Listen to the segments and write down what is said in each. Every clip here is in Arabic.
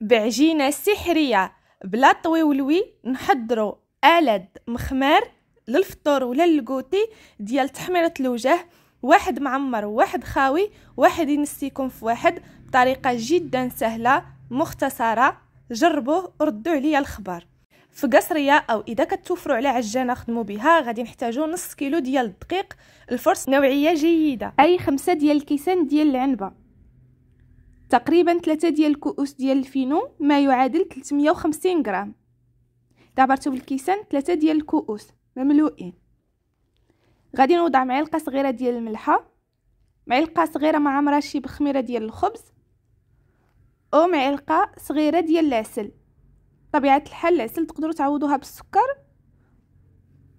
بعجينه سحريه بلا طويولوي نحضروا الد مخمار للفطور ولا للكوتي ديال تحميره الوجه واحد معمر وواحد خاوي واحد ينسيكم في واحد بطريقه جدا سهله مختصره جربوه وردوا عليا الخبر في قصريه او اذا كتوفروا على عجانه خدموا بها غادي نحتاجو نص كيلو ديال الدقيق الفرص نوعيه جيده اي خمسة ديال الكيسان ديال العنبه تقريبا 3 ديال الكؤوس ديال الفينو ما يعادل 350 غرام دابرتو بالكيسان 3 ديال الكؤوس مملوئين غادي نوضع معلقة صغيرة ديال الملحة معلقة صغيرة معمرة شي بخميرة ديال الخبز أو معلقة صغيرة ديال العسل طبيعة الحال العسل تقدروا تعوضوها بالسكر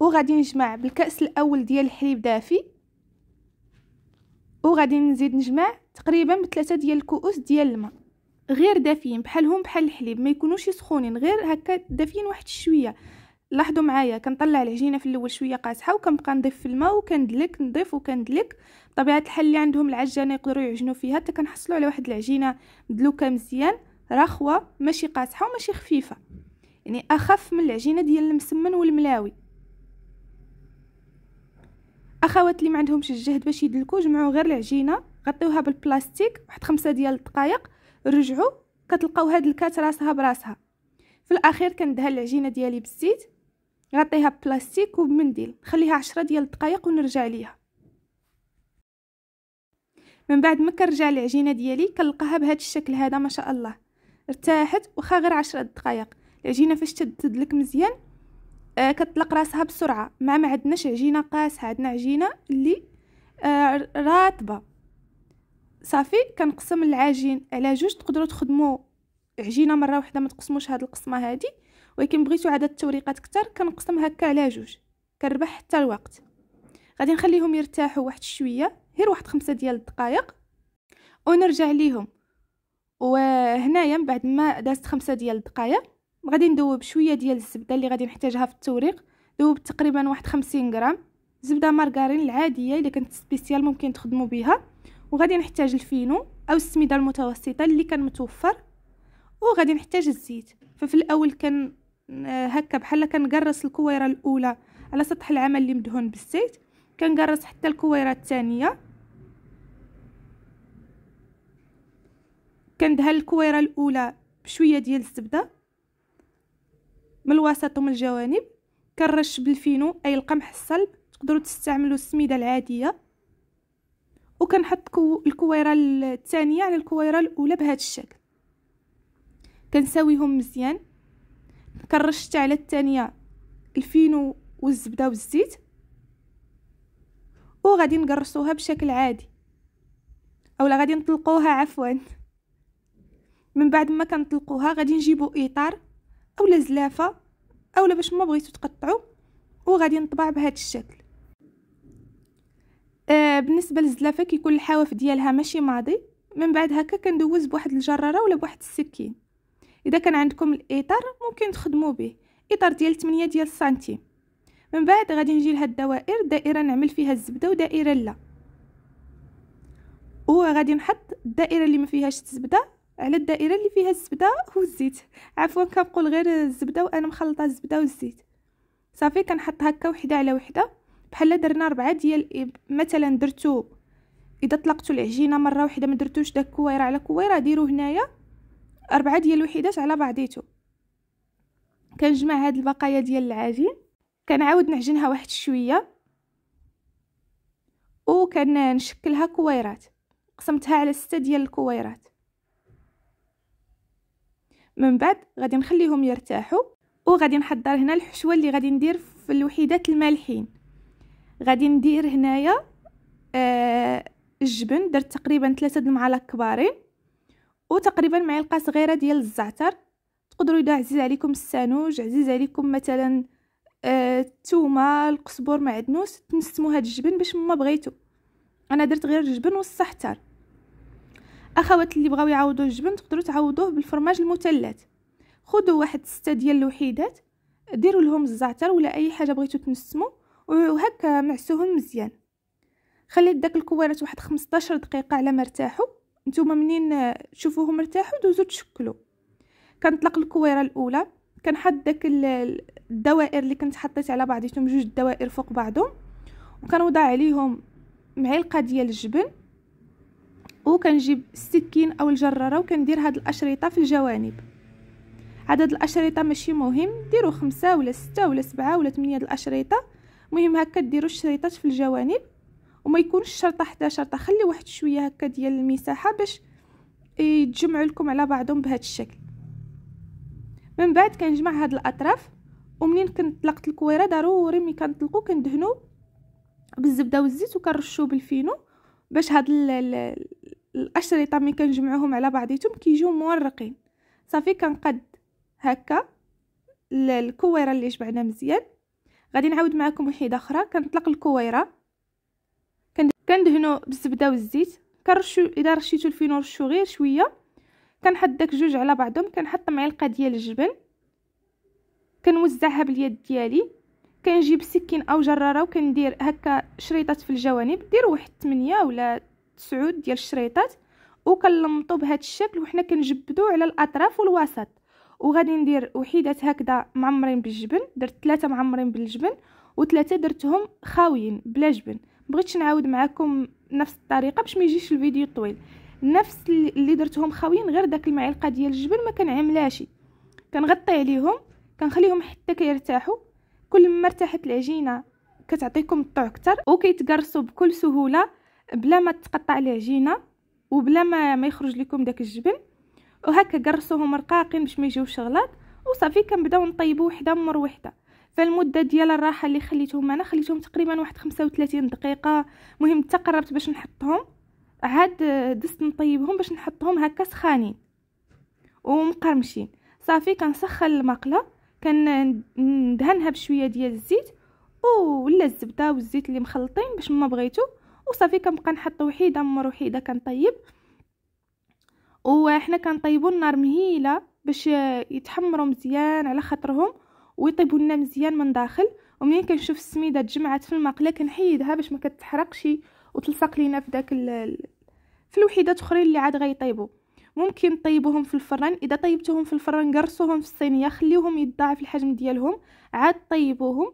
وغادي نجمع بالكأس الأول ديال الحليب دافي وغادي نزيد نجمع تقريبا بثلاثه ديال الكؤوس ديال الماء غير دافيين بحالهم بحال الحليب ما يكونوش سخونين غير هكا دافيين واحد شويه لاحظوا معايا كنطلع العجينه في الاول شويه قاسحه وكنبقى نضيف في الماء وكندلك نضيف وكندلك بطبيعه الحال اللي عندهم العجانه يقدروا يعجنوا فيها حتى كنحصلوا على واحد العجينه مدلوكه مزيان رخوه ماشي قاسحه وماشي خفيفه يعني اخف من العجينه ديال المسمن والملاوي اخوات اللي ما عندهمش الجهد باش يدلكوا جمعوا غير العجينه غطيوها بالبلاستيك واحد خمسة ديال الدقائق رجعوا كتلقاو هاد الكات راسها براسها في الاخير كندهن العجينه ديالي بالزيت غطيها ببلاستيك وبمنديل نخليها عشرة ديال الدقائق ونرجع ليها من بعد ما كنرجع العجينه ديالي كنلقاها بهذا الشكل هذا ما شاء الله ارتاحت واخا غير عشرة دقائق العجينه فاش تدد لك مزيان آه كتطلق راسها بسرعه مع ما عندناش عجينه قاسحه عندنا عجينه اللي آه راتبه صافي كنقسم العجين على جوج تقدروا تخدموا عجينه مره واحده ما تقسموش هاد القسمه هادي ولكن بغيتو عدد التوريقات كتر كنقسم هكا على جوج كنربح حتى الوقت غادي نخليهم يرتاحوا واحد شويه غير واحد خمسة ديال الدقائق ونرجع ليهم وهنايا من بعد ما دازت خمسة ديال الدقائق غادي ندوب شويه ديال الزبده اللي غادي نحتاجها في التوريق دوبت تقريبا واحد خمسين غرام زبده مارغرين العاديه الا كانت سبيسيال ممكن تخدموا بها وغادي نحتاج الفينو او السميده المتوسطه اللي كان متوفر وغادي نحتاج الزيت ففي الاول كان آه، هكا بحال كنقرص الكويره الاولى على سطح العمل اللي مدهون بالزيت كنقرص حتى الكويره الثانيه كندهن الكويره الاولى بشويه ديال الزبده من الوسط ومن الجوانب كنرش بالفينو اي القمح الصلب تقدروا تستعملوا السميده العاديه وكنحط الكويره الثانيه على الكويره الاولى بهذا الشكل كنساويهم مزيان كنرش على الثانيه الفينو والزبده والزيت وغادي نقرصوها بشكل عادي اولا غادي نطلقوها عفوا من بعد ما كنطلقوها غادي نجيبو اطار اولا زلافه اولا باش ما بغيتو تقطعوا وغادي نطبع بهذا الشكل بالنسبه للزلافه كيكون الحواف ديالها ماشي ماضي من بعد هكا كندوز بواحد الجراره ولا بواحد السكين اذا كان عندكم الاطار ممكن تخدموا به اطار ديال 8 ديال سنتيم من بعد غادي نجي لهاد الدوائر دائره نعمل فيها الزبده ودائره لا وغادي نحط الدائره اللي ما فيهاش الزبده على الدائره اللي فيها الزبده والزيت عفوا كنقول غير الزبده وانا مخلطه الزبده والزيت صافي كنحط هكا وحده على وحده بحال درنا ربعة ديال مثلا درتو اذا طلقتو العجينه مره واحده ما درتوش داك كويره على كويره ديرو هنايا أربعة ديال الوحدات على بعضيتو كنجمع هاد البقايا ديال العجين كنعاود نعجنها واحد شويه وكنشكلها كويرات قسمتها على ستة ديال الكويرات من بعد غادي نخليهم يرتاحوا وغادي نحضر هنا الحشوه اللي غادي ندير في الوحيدات المالحين غادي ندير هنايا آه، الجبن درت تقريبا ثلاثة المعالق كبارين وتقريبا معلقه صغيره ديال الزعتر تقدروا اذا عزيز عليكم السانوج عزيز عليكم مثلا آه، الثومه القزبر معدنوس تنسموا هاد الجبن باش ما بغيتو انا درت غير الجبن والصحتر اخوات اللي بغاو يعوضوا الجبن تقدروا تعوضوه بالفرماج المثلث خذوا واحد ستة ديال الوحيدات ديروا لهم الزعتر ولا اي حاجه بغيتو تنسموا وهكا معسوهم مزيان خليت داك الكويرات واحد 15 دقيقه على ما ارتاحوا نتوما منين تشوفوهم ارتاحوا دوزو تشكلوا كنطلق الكويره الاولى كنحط داك الدوائر اللي كنت حطيت على بعضيتهم جوج دوائر فوق بعضهم وكنوضع عليهم معلقه ديال الجبن وكنجيب السكين او الجراره وكندير هاد الاشرطه في الجوانب عدد الاشرطه ماشي مهم ديروا خمسة ولا ستة ولا سبعة ولا 8 الاشرطه المهم هكا ديروا الشريطات في الجوانب وما يكونش شرطه حدا شرطه خلي واحد شويه هكا ديال المساحه باش يتجمعوا لكم على بعضهم بهذا الشكل من بعد كنجمع هاد الاطراف ومنين كنطلقت الكويره ضروري ملي كنطلقو كندهنو بالزبده والزيت وكنرشوه بالفينو باش هاد ال الاشرطه ملي كنجمعوهم على بعضيتهم كيجيو مورقين صافي كنقد هكا الكويره اللي جمعنا مزيان غادي نعاود معكم وحده اخرى كنطلق الكويره كندهنو بالزبده والزيت كنرشو اذا رشيتو الفينو رشو غير شويه كنحط داك جوج على بعضهم كنحط معلقه ديال الجبن كنوزعها باليد ديالي كنجيب سكين او جراره وكندير هكا شريطات في الجوانب دير واحد 8 ولا 9 ديال الشريطات وكنلمطو بهذا الشكل وحنا كنجبدو على الاطراف والوسط وغادي ندير وحيدات هكذا معمرين بالجبن درت ثلاثه معمرين بالجبن وثلاثه درتهم خاويين بلا جبن بغيتش نعاود معكم نفس الطريقه باش ما يجيش الفيديو طويل نفس اللي درتهم خاويين غير داك المعلقه ديال الجبن ما كنعملاش كنغطي عليهم كنخليهم حتى كيرتاحوا كل ما ارتاحت العجينه كتعطيكم الطعم اكثر وكيتقرصوا بكل سهوله بلا ما تقطع العجينه وبلا ما ما يخرج لكم داك الجبن وهكا قرصوهم رقاقين باش ما يجيوش غلط وصافي كنبداو نطيبو وحده مر وحده فالمده ديال الراحه اللي خليتهم انا خليتهم تقريبا واحد 35 دقيقه مهم تقربت باش نحطهم عاد آه، دست نطيبهم باش نحطهم هكا سخانين ومقرمشين صافي كنسخن المقله كندهنها بشويه ديال الزيت ولا الزبده والزيت اللي مخلطين باش ما بغيتو وصافي كنبقى نحط وحيده مر وحيده كنطيب وحنا كنطيبوا النار مهيله باش يتحمروا مزيان على خاطرهم ويطيبوا لنا مزيان من داخل ومنين كنشوف السميده تجمعات في المقله كنحيدها باش ما كتحرقش وتلصق لينا في داك ال... في الوحيدات اخرين اللي عاد غيطيبوا ممكن طيبوهم في الفرن اذا طيبتوهم في الفرن قرصوهم في الصينيه خليوهم يتضاعف الحجم ديالهم عاد طيبوهم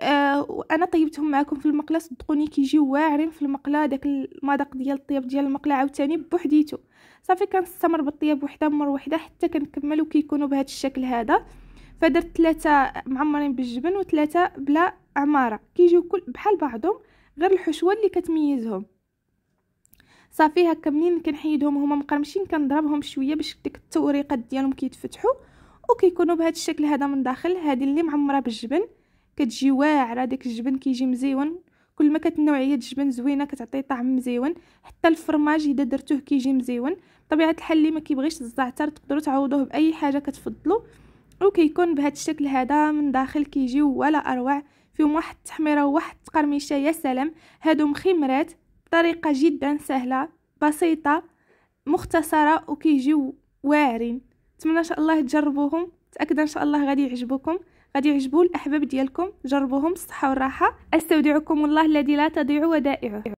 آه وانا طيبتهم معكم في المقله صدقوني كيجيو واعرين في المقله داك المذاق ديال الطياب ديال المقله عاوتاني بوحديتو صافي كنستمر بالطياب وحده مره وحده حتى كنكمل وكيكونوا بهذا الشكل هذا فدرت ثلاثه معمرين بالجبن وثلاثه بلا عماره كيجيو كل بحال بعضهم غير الحشوه اللي كتميزهم صافي هكا منين كنحيدهم هما مقرمشين كنضربهم شويه باش ديك التوريقات ديالهم كيتفتحوا وكيكونوا بهذا الشكل هذا من داخل هذه اللي معمره بالجبن كتجي واعره داك الجبن كيجي مزيون كل ما كانت نوعيه الجبن زوينه كتعطي طعم مزيون حتى الفرماج اذا درتوه كيجي مزيون بطبيعه الحال اللي ما كيبغيش الزعتر تقدروا تعوضوه باي حاجه كتفضلوا وكيكون بهذا الشكل هذا من داخل كيجيو ولا اروع فيهم واحد التحميره وواحد التقرميشه يا سلام هادو مخمرات طريقه جدا سهله بسيطه مختصره وكيجيو واعرين نتمنى ان شاء الله تجربوهم متاكده ان شاء الله غادي يعجبوكم غادي يعجبوا الاحباب ديالكم جربوهم بالصحه والراحه استودعكم الله الذي لا تضيع ودائعه